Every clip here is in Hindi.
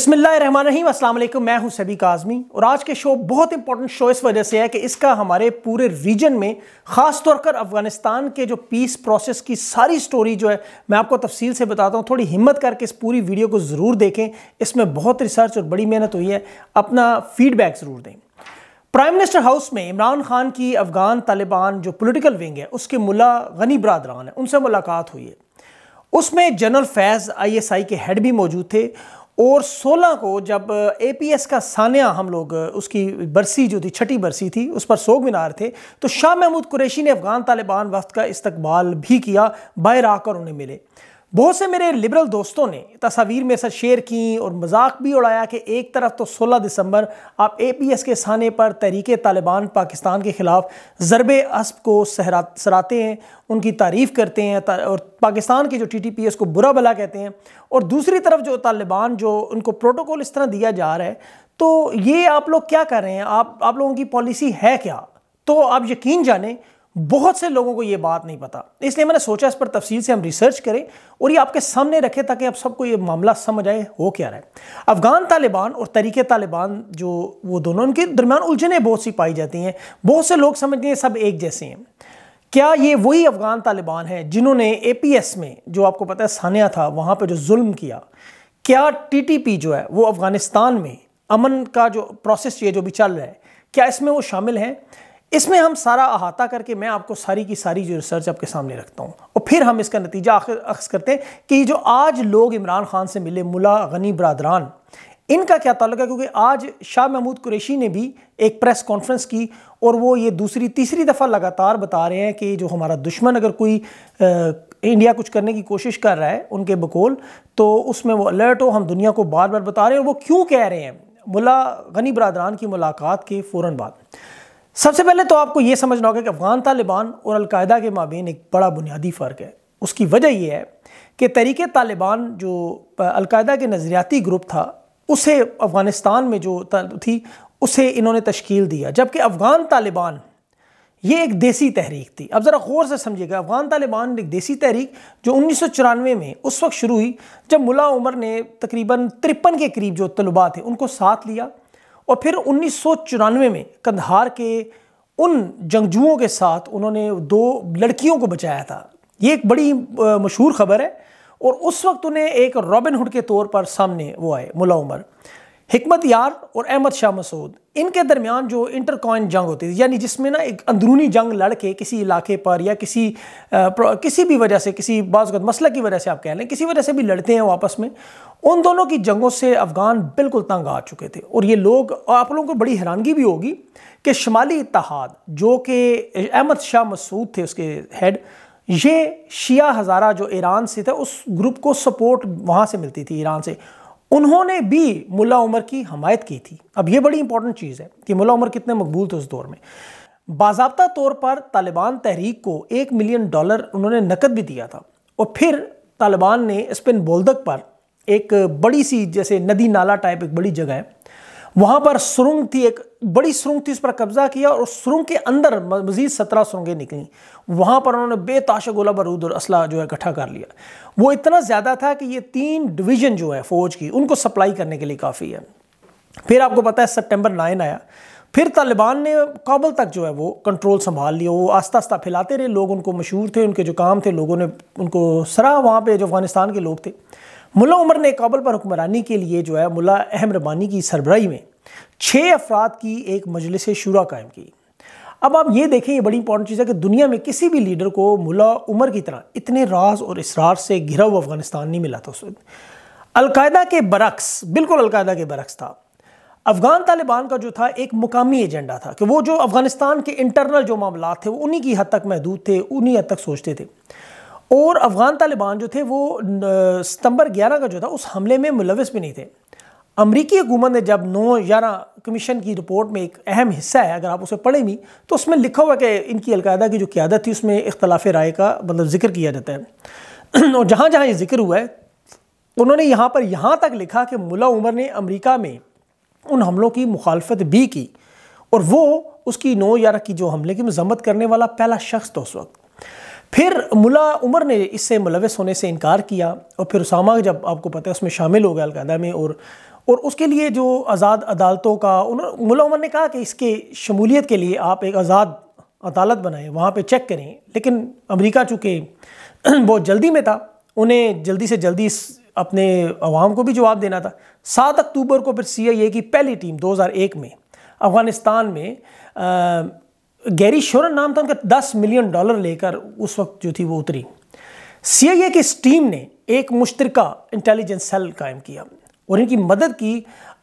बिसमीम अल्लाम मैं हूं सभी काजमी और आज के शो बहुत इंपॉर्टेंट शो इस वजह से है कि इसका हमारे पूरे रीजन में ख़ास तौर पर अफ़गानिस्तान के जो पीस प्रोसेस की सारी स्टोरी जो है मैं आपको तफसील से बताता हूं थोड़ी हिम्मत करके इस पूरी वीडियो को ज़रूर देखें इसमें बहुत रिसर्च और बड़ी मेहनत हुई है अपना फीडबैक ज़रूर दें प्राइम मिनिस्टर हाउस में इमरान खान की अफ़गान तालिबान जो पोलिटिकल विंग है उसके मुला गनी बरदरान है उनसे मुलाकात हुई है उसमें general Faiz I S I के हेड भी मौजूद थे और 16 को जब एपीएस का सानिया हम लोग उसकी बरसी जो थी छठी बरसी थी उस पर सोग मीनार थे तो शाह महमूद कुरैशी ने अफ़गान तालिबान वक्त का इस्तबाल भी किया बाहर आकर उन्हें मिले बहुत से मेरे लिबरल दोस्तों ने तस्वीर मेरे साथ शेयर की और मजाक भी उड़ाया कि एक तरफ तो 16 दिसंबर आप ए पी एस के साने पर तहरीक तालिबान पाकिस्तान के ख़िलाफ़ ज़रब असब को सहरा सराते हैं उनकी तारीफ़ करते हैं और पाकिस्तान के जो टी टी पी एस को बुरा भला कहते हैं और दूसरी तरफ जो तालिबान जो उनको प्रोटोकॉल इस तरह दिया जा रहा है तो ये आप लोग क्या कर रहे हैं आप आप लोगों की पॉलिसी है क्या तो आप यकीन जाने बहुत से लोगों को ये बात नहीं पता इसलिए मैंने सोचा इस पर तफसील से हम रिसर्च करें और ये आपके सामने रखें ताकि आप सबको ये मामला समझ आए हो क्या रहा है अफ़गान तालिबान और तरीके तालिबान जो वो दोनों उनके दरमियान उलझनें बहुत सी पाई जाती हैं बहुत से लोग समझते हैं सब एक जैसे हैं क्या ये वही अफ़गान तालिबान है जिन्होंने ए में जो आपको पता है सानिया था वहाँ पर जो जुल्म किया क्या टी जो है वो अफ़गानिस्तान में अमन का जो प्रोसेस ये जो भी चल रहा है क्या इसमें वो शामिल हैं इसमें हम सारा अहाता करके मैं आपको सारी की सारी जो रिसर्च आपके सामने रखता हूँ और फिर हम इसका नतीजा अक्स करते हैं कि जो आज लोग इमरान खान से मिले मुला गनी बरदरान इनका क्या ताल्लुक है क्योंकि आज शाह महमूद कुरेशी ने भी एक प्रेस कॉन्फ्रेंस की और वो ये दूसरी तीसरी दफ़ा लगातार बता रहे हैं कि जो हमारा दुश्मन अगर कोई आ, इंडिया कुछ करने की कोशिश कर रहा है उनके बकोल तो उसमें वो अलर्ट हो हम दुनिया को बार बार बता रहे हैं और वो क्यों कह रहे हैं मुला गनी बरदरान की मुलाकात के फ़ौर बाद सबसे पहले तो आपको यह समझना होगा कि अफ़गान तालिबान और अलकायदा के माबेन एक बड़ा बुनियादी फ़र्क है उसकी वजह यह है कि तहरीक तालिबान जो अलकायदा के नज़रियाती ग्रुप था उसे अफ़गानिस्तान में जो थी उसे इन्होंने तश्कील दिया जबकि अफ़गान तालिबान ये एक देसी तहरीक थी अब ज़रा गौर से समझिएगा अफ़गान तालिबान एक देसी तहरीक जो उन्नीस में उस वक्त शुरू हुई जब मुला उमर ने तकरीबन तिरपन के करीब जो तलबा थे उनको साथ लिया और फिर उन्नीस में कंधार के उन जंगजुओं के साथ उन्होंने दो लड़कियों को बचाया था ये एक बड़ी मशहूर खबर है और उस वक्त उन्हें एक रॉबिनहुड के तौर पर सामने वो आए मुला उमर हमत यार और अहमद शाह मसूद इनके दरमियान जो इंटर कॉइन जंग होती थी यानी जिसमें ना एक अंदरूनी जंग लड़ के किसी इलाके पर या किसी आ, किसी भी वजह से किसी बाज़ मसल की वजह से आप कह लें किसी वजह से भी लड़ते हैं आपस में उन दोनों की जंगों से अफ़गान बिल्कुल तंग आ चुके थे और ये लोग और आप लोगों को बड़ी हैरानगी भी होगी कि शुमाली इतिहाद जो कि अहमद शाह मसूद थे उसके हेड ये शिया हज़ारा जो ईरान से था उस ग्रुप को सपोर्ट वहाँ से मिलती थी ईरान से उन्होंने भी मुला उमर की हमायत की थी अब यह बड़ी इंपॉर्टेंट चीज़ है कि मुला उमर कितने मकबूल थे उस दौर में बाबा तौर पर तालिबान तहरीक को एक मिलियन डॉलर उन्होंने नकद भी दिया था और फिर तालिबान ने स्पिन बोल्दक पर एक बड़ी सी जैसे नदी नाला टाइप एक बड़ी जगह है वहां पर सुरंग थी एक बड़ी सुरंग थी उस पर कब्जा किया और उस सुरंग के अंदर मजीद सत्रह सुरंगें निकली वहां पर उन्होंने बेताशा गोला बारूद और असला जो है इकट्ठा कर लिया वो इतना ज़्यादा था कि ये तीन डिवीजन जो है फ़ौज की उनको सप्लाई करने के लिए काफ़ी है फिर आपको पता है सेप्टेंबर नाइन आया फिर तालिबान ने काबुल तक जो है वो कंट्रोल संभाल लिया वो आस्ता आस्ता फैलाते रहे लोग उनको मशहूर थे उनके जो काम थे लोगों ने उनको सराह वहाँ पे जो अफगानिस्तान के लोग थे मुला उमर ने काबुल पर हुक्मरानी के लिए जो है मुला अहम रबानी की सरबराही में छः अफराद की एक मजलिस शुरा कायम की अब आप ये देखें ये बड़ी इंपॉर्टेंट चीज़ है कि दुनिया में किसी भी लीडर को मुला उमर की तरह इतने राज और इसरार से घिरा हुआ अफगानिस्तान नहीं मिला था उस वक्त अलकायदा के बरक्स बिल्कुल अलकायदा के बरक्स था अफगान तालिबान का जो था एक मुकामी एजेंडा था कि वो जो अफगानिस्तान के इंटरनल जो मामला थे वो उन्हीं की हद तक महदूद थे उन्हीं हद तक सोचते थे और अफ़गान तालिबान जो थे वो सितंबर 11 का जो था उस हमले में मुलविस भी नहीं थे अमरीकी हुकूमत ने जब नौ ग्यारह कमीशन की रिपोर्ट में एक अहम हिस्सा है अगर आप उसे पढ़ें भी तो उसमें लिखा हुआ कि इनकी अलकायदा की जो क्यादत थी उसमें इख्तलाफ राय का मतलब जिक्र किया जाता है और जहाँ जहाँ ये जिक्र हुआ है उन्होंने यहाँ पर यहाँ तक लिखा कि मुला उमर ने अमरीका में उन हमलों की मुखालफत भी की और वो उसकी नौ ग्यारह की जो हमले की मजम्मत करने वाला पहला शख्स था उस वक्त फिर मुला उमर ने इससे मुलविस होने से इनकार किया और फिर उसामा जब आपको पता है उसमें शामिल हो गया अलकायदा में और और उसके लिए जो आज़ाद अदालतों का उन्होंने मुला उमर ने कहा कि इसके शमूलियत के लिए आप एक आज़ाद अदालत बनाएं वहाँ पे चेक करें लेकिन अमेरिका चूँकि बहुत जल्दी में था उन्हें जल्दी से जल्दी अपने अवाम को भी जवाब देना था सात अक्टूबर को फिर सी आई ए की पहली टीम एक में अफ़गानिस्तान में गैरी शोरन नाम था उनका दस मिलियन डॉलर लेकर उस वक्त जो थी वो उतरी सीआईए की इस टीम ने एक मुश्तर इंटेलिजेंस सेल कायम किया और इनकी मदद की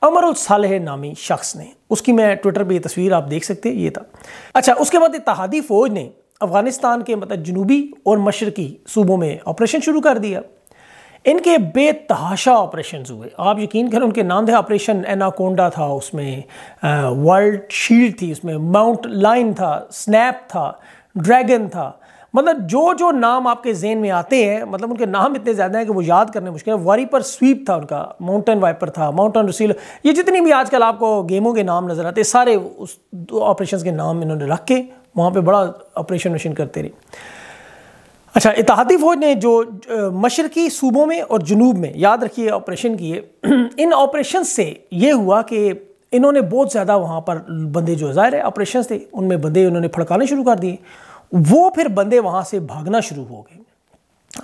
उल सालह नामी शख्स ने उसकी मैं ट्विटर पे ये तस्वीर आप देख सकते हैं ये था अच्छा उसके बाद इतिहादी फ़ौज ने अफ़गानिस्तान के मतलब जनूबी और मशरकी सूबों में ऑपरेशन शुरू कर दिया इनके बेतहाशा ऑपरेशन हुए आप यकीन करें उनके नाम थे ऑपरेशन एनाकोंडा था उसमें वर्ल्ड शील्ड थी उसमें माउंट लाइन था स्नैप था ड्रैगन था मतलब जो जो नाम आपके जेन में आते हैं मतलब उनके नाम इतने ज़्यादा हैं कि वो याद करने मुश्किल है पर स्वीप था उनका माउंटेन वाइपर था माउंटेन रसील ये जितनी भी आजकल आपको गेमों के नाम नज़र आते सारे उस ऑपरेशन के नाम इन्होंने रख के वहाँ पर बड़ा ऑपरेशन वेशन करते रहे अच्छा इतिहादी फ़ौज ने जो मशरकी सूबों में और जनूब में याद रखिए ऑपरेशन किए इन ऑपरेशन से ये हुआ कि इन्होंने बहुत ज़्यादा वहाँ पर बंदे जो ज़ाहिर है ऑपरेशन थे उनमें बंदे उन्होंने फड़काने शुरू कर दिए वो फिर बंदे वहाँ से भागना शुरू हो गए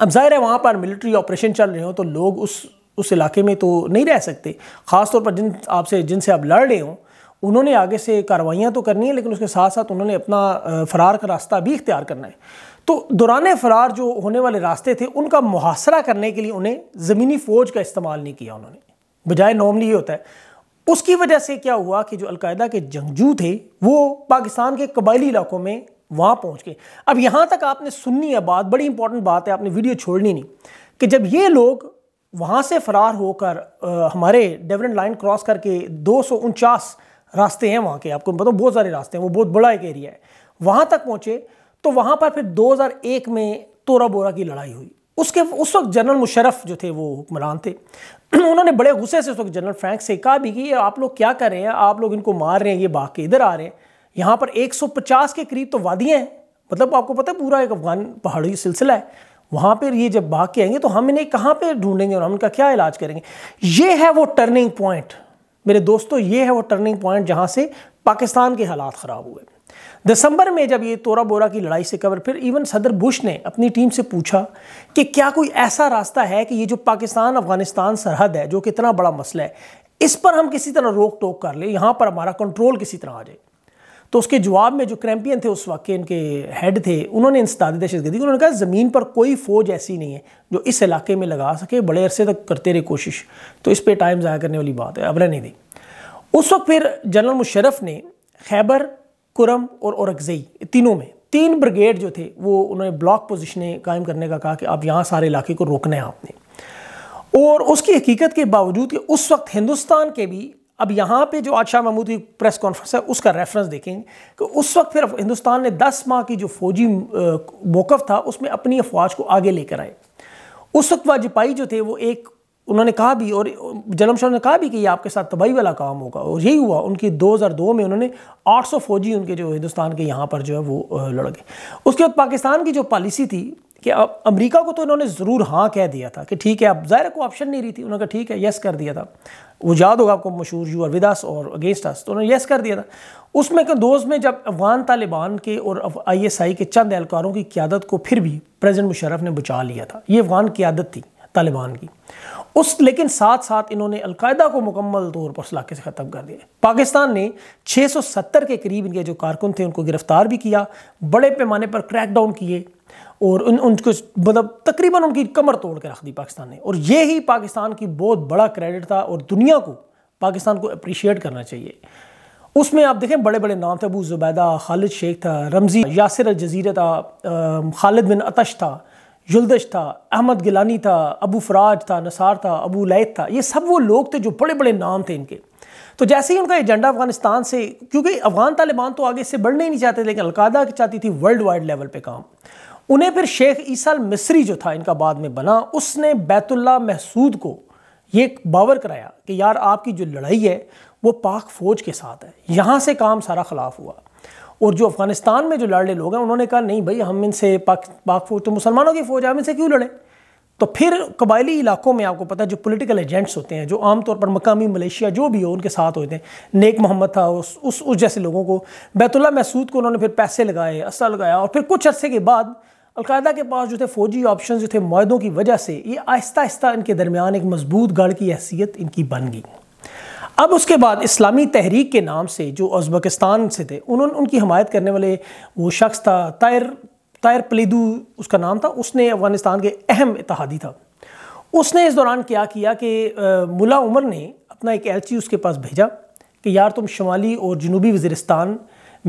अब ज़ाहिर है वहाँ पर मिलिट्री ऑपरेशन चल रहे हो तो लोग उस उस इलाके में तो नहीं रह सकते ख़ासतौर पर जिन आपसे जिनसे आप लड़ रहे हों उन्होंने आगे से कार्रवाइयाँ तो करनी है लेकिन उसके साथ साथ उन्होंने अपना फ़रार का रास्ता भी इख्तियार करना है तो दौरान फरार जो होने वाले रास्ते थे उनका मुहासरा करने के लिए उन्हें ज़मीनी फ़ौज का इस्तेमाल नहीं किया उन्होंने बजाय नॉर्मली ये होता है उसकी वजह से क्या हुआ कि जो अलकायदा के जंगजू थे वो पाकिस्तान के कबायली इलाकों में वहाँ पहुँच गए अब यहाँ तक आपने सुननी है बात बड़ी इंपॉर्टेंट बात है आपने वीडियो छोड़नी नहीं कि जब ये लोग वहाँ से फरार होकर हमारे डेवरेंट लाइन क्रॉस करके दो रास्ते हैं वहाँ के आपको बताऊँ बहुत सारे रास्ते हैं वो बहुत बड़ा एक एरिया है वहाँ तक पहुँचे तो वहाँ पर फिर 2001 में तोरा बोरा की लड़ाई हुई उसके उस वक्त जनरल मुशरफ जो थे वो हुक्मरान थे उन्होंने बड़े गुस्से से उस वक्त जनरल फ्रैंक से कहा भी कि आप लोग क्या कर रहे हैं आप लोग इनको मार रहे हैं ये भाग के इधर आ रहे हैं यहाँ पर 150 के करीब तो वादियाँ हैं मतलब आपको पता है पूरा एक अफगान पहाड़ी सिलसिला है वहाँ पर ये जब भाग के आएंगे तो हम इन्हें कहाँ पर ढूंढेंगे और हम इनका क्या इलाज करेंगे ये है वो टर्निंग पॉइंट मेरे दोस्तों ये है वो टर्निंग पॉइंट जहाँ से पाकिस्तान के हालात ख़राब हुए दिसंबर में जब ये तोरा बोरा की लड़ाई से कवर फिर इवन सदर बुश ने अपनी टीम से पूछा कि क्या कोई ऐसा रास्ता है कि ये जो पाकिस्तान अफगानिस्तान सरहद है जो कितना बड़ा मसला है इस पर हम किसी तरह रोक टोक कर ले यहाँ पर हमारा कंट्रोल किसी तरह आ जाए तो उसके जवाब में जो क्रैम्पियन थे उस के इनके हेड थे उन्होंने इंसदाद दहशतगर्दी उन्होंने कहा ज़मीन पर कोई फ़ौज ऐसी नहीं है जो इस इलाके में लगा सके बड़े अरसे तक करते रहे कोशिश तो इस पर टाइम ज़ाया करने वाली बात है अब रहने दी उस वक्त फिर जनरल मुशरफ ने खैबर कुरम और औरकजई तीनों में तीन ब्रिगेड जो थे वो उन्होंने ब्लॉक पोजिशनें कायम करने का कहा कि आप यहाँ सारे इलाके को रोकना है आपने और उसकी हकीकत के बावजूद कि उस वक्त हिंदुस्तान के भी अब यहाँ पे जो आज शाह महमूद की प्रेस कॉन्फ्रेंस है उसका रेफरेंस देखेंगे कि उस वक्त फिर हिंदुस्तान ने 10 माह की जो फौजी मौक़ था उसमें अपनी अफवाज को आगे लेकर आए उस वक्त वाजपेयी जो थे वो एक उन्होंने कहा भी और शाह ने कहा भी कि ये आपके साथ तबाही वाला काम होगा और यही हुआ उनकी 2002 में उन्होंने 800 फौजी उनके जो हिंदुस्तान के यहाँ पर जो है वो लड़ गए उसके बाद पाकिस्तान की जो पॉलिसी थी कि अब अमरीका को तो इन्होंने ज़रूर हाँ कह दिया था कि ठीक है अब ज़ाहिर को ऑप्शन नहीं रही थी उन्होंने कहा ठीक है येस कर दिया था वो याद होगा आपको मशहूर यू अलविदास और अगेंस्ट अस तो उन्होंने यस कर दिया था उसमें दोस्त में जब अफगान तालिबान के और आईएसआई के चंद एहलकारों की क्यादत को फिर भी प्रेजिडेंट मुशरफ ने बचा लिया था ये अफगान क्यादत थी तालिबान की उस लेकिन साथ साथ इन्होंने अलकायदा को मुकम्मल तौर पर उस इलाके से ख़त्म कर दिया पाकिस्तान ने 670 के करीब इनके जो कारकुन थे उनको गिरफ़्तार भी किया बड़े पैमाने पर क्रैकडाउन किए और उन उनको मतलब तकरीबन उनकी कमर तोड़ के रख दी पाकिस्तान ने और ये ही पाकिस्तान की बहुत बड़ा क्रेडिट था और दुनिया को पाकिस्तान को अप्रिशिएट करना चाहिए उसमें आप देखें बड़े बड़े नाम थे अबू ज़ुबैदा खालिद शेख था रमज़ी यासिर जजीरा था खालिद बिन अतश था जुलदश था अहमद गिलानी था अबू फराज था नसार था अबू लैद था ये सब वो लोग थे जो बड़े बड़े नाम थे इनके तो जैसे ही उनका एजेंडा अफगानिस्तान से क्योंकि अफगान तालिबान तो आगे से बढ़ने ही नहीं चाहते लेकिन अलकायदा चाहती थी वर्ल्ड वाइड लेवल पर काम उन्हें फिर शेख ईसा मिस्री जो था इनका बाद में बना उसने बैतुल्ला महसूद को ये बावर कराया कि यार आपकी जो लड़ाई है वो पाक फ़ौज के साथ है यहाँ से काम सारा खिलाफ हुआ और जो अफगानिस्तान में जो लाडले लोग हैं उन्होंने कहा नहीं भाई हम इनसे पाक पाक फौज तो मुसलमानों की फौज है हम इनसे क्यों लड़ें तो फिर कबायली इलाकों में आपको पता है जो पॉलिटिकल एजेंट्स होते हैं जो आमतौर पर मकामी मलेशिया जो भी हो उनके साथ होते हैं नेक मोहम्मद था उस उस उस जैसे लोगों को बैतुल्ला महसूद को उन्होंने फिर पैसे लगाए असा लगाया और फिर कुछ अरसे के बाद अलकायदा के पास जो थे फौजी ऑप्शन जो थे माहों की वजह से ये आहिस्ता आहिस्ता इनके दरमियान एक मजबूत गढ़ की हैसियत इनकी बन गई अब उसके बाद इस्लामी तहरीक के नाम से जो उज़्बकिस्तान से थे उन्होंने उनकी हमायत करने वाले वो शख्स था तायर तायर पलीदू उसका नाम था उसने अफ़गानिस्तान के अहम इतिहादी था उसने इस दौरान क्या किया कि मुला उमर ने अपना एक एलची उसके पास भेजा कि यार तुम शुमाली और जनूबी वजरस्तान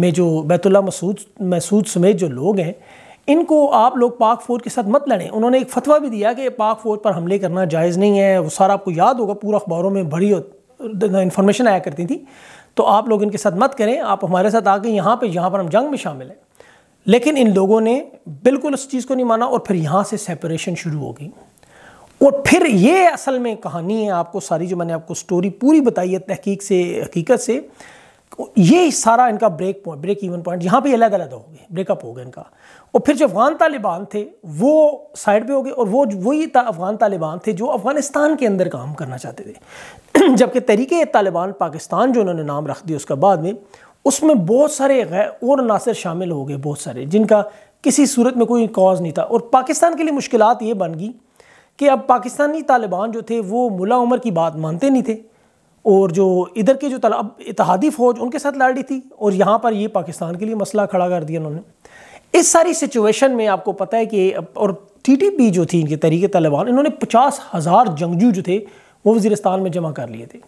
में जो बैतुल्ला मसूद मसूद समेत जो लोग हैं इनको आप लोग पाक फ़ौज के साथ मत लड़ें उन्होंने एक फतवा भी दिया कि पाक फ़ौज पर हमले करना जायज़ नहीं है वो सारा आपको याद होगा पूरा अखबारों में भरी इन्फॉर्मेशन आया करती थी तो आप लोग इनके साथ मत करें आप हमारे साथ आके यहाँ पर यहाँ पर हम जंग में शामिल हैं लेकिन इन लोगों ने बिल्कुल उस चीज़ को नहीं माना और फिर यहाँ से सेपरेशन शुरू हो गई और फिर ये असल में कहानी है आपको सारी जो मैंने आपको स्टोरी पूरी बताई है तहकीक से हकीकत से ये सारा इनका break point break even point यहाँ पे अलग अलग हो गए ब्रेकअप हो गए इनका और फिर जो अफ़गान तालिबान थे वो साइड पे हो गए और वो वही ता, अफ़गान तालिबान थे जो अफ़गानिस्तान के अंदर काम करना चाहते थे जबकि तरीके तालिबान पाकिस्तान जो उन्होंने नाम रख दिया उसका बाद में उसमें बहुत सारे गैर और नासिर शामिल हो गए बहुत सारे जिनका किसी सूरत में कोई कॉज नहीं था और पाकिस्तान के लिए मुश्किल ये बन गई कि अब पाकिस्तानी तालिबान जो थे वो मुला उमर की बात मानते नहीं थे और जो इधर के जो तलब इतिहादी फ़ौज उनके साथ लड़ रही थी और यहाँ पर ये पाकिस्तान के लिए मसला खड़ा कर दिया उन्होंने इस सारी सिचुएशन में आपको पता है कि और टीटीपी जो थी इनके तरीके तालिबान इन्होंने पचास हज़ार जंगजू जो थे वो वजीरस्तान में जमा कर लिए थे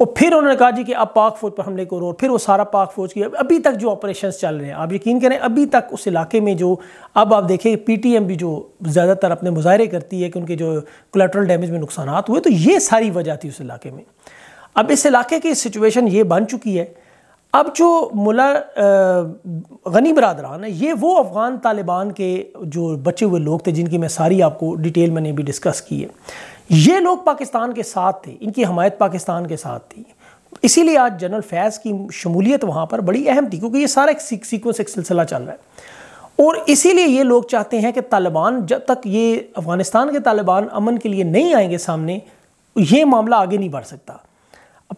और फिर उन्होंने कहा जी कि अब पाक फौज पर हमले करो और फिर वो सारा पाक फौज की अभी तक जो ऑपरेशन चल रहे हैं आप यकीन करें अभी तक उस इलाके में जो अब आप देखें एम भी जो ज़्यादातर अपने मुजाहरे करती है कि उनके जो कोलेट्रल डैमेज में नुकसान हुए तो ये सारी वजह थी उस इलाके में अब इस इलाके की सिचुएशन ये बन चुकी है अब जो मुला गनी बरदरान है ये वो अफ़गान तालिबान के जो बचे हुए लोग थे जिनकी मैं सारी आपको डिटेल मैंने भी डिस्कस की है ये लोग पाकिस्तान के साथ थे इनकी हमायत पाकिस्तान के साथ थी इसीलिए आज जनरल फैज़ की शमूलियत वहाँ पर बड़ी अहम थी क्योंकि ये सारा एक से एक सिलसिला चल रहा है और इसीलिए ये लोग चाहते हैं कि तालिबान जब तक ये अफ़गानिस्तान के तालिबान अमन के लिए नहीं आएंगे सामने ये मामला आगे नहीं बढ़ सकता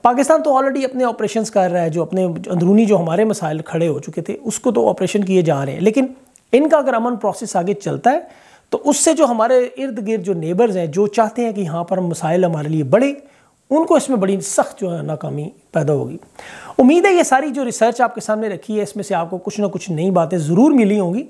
पाकिस्तान तो ऑलरेडी अपने ऑपरेशंस कर रहा है जो अपने अंदरूनी जो हमारे मसाइल खड़े हो चुके थे उसको तो ऑपरेशन किए जा रहे हैं लेकिन इनका अगर अमन प्रोसेस आगे चलता है तो उससे जो हमारे इर्द गिर्द जो नेबर्स हैं जो चाहते हैं कि यहाँ पर मसाइल हमारे लिए बढ़े उनको इसमें बड़ी सख्त जो है नाकामी पैदा होगी उम्मीद है ये सारी जो रिसर्च आपके सामने रखी है इसमें से आपको कुछ ना कुछ नई बातें ज़रूर मिली होंगी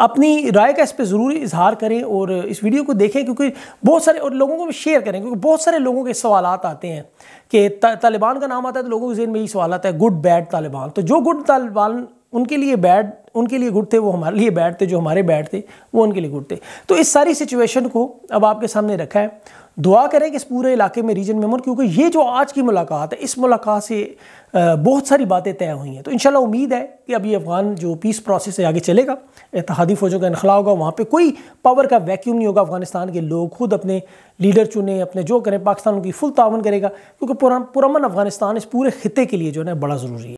अपनी राय का इस पर ज़रूर इजहार करें और इस वीडियो को देखें क्योंकि बहुत सारे और लोगों को भी शेयर करें क्योंकि बहुत सारे लोगों के सवाल आते हैं कि तालिबान का नाम आता है तो लोगों के जहन में यही सवाल आता है गुड बैड तालिबान तो जो गुड तालिबान उनके लिए बैड उनके लिए गुड थे वो हमारे लिए बैड थे जो हमारे बैड थे वो उनके लिए गुड थे तो इस सारी सिचुएशन को अब आपके सामने रखा है दुआ करें कि इस पूरे इलाके में रीजन मेमोर क्योंकि ये जो आज की मुलाकात है इस मुलाकात से बहुत सारी बातें तय हुई हैं तो इन उम्मीद है कि अभी अफ़गान जो पीस प्रोसेस है आगे चलेगा इतिहादी फ़ौजों का इनखला होगा वहाँ पर कोई पावर का वैक्यूम नहीं होगा अफ़गानिस्तान के लोग खुद अपने लीडर चुने अपने जो करें पाकिस्तान उनकी फुल तावन करेगा क्योंकि पुरान पुरमन अफ़गानिस्तान इस पूरे खत्े के लिए जो है बड़ा ज़रूरी है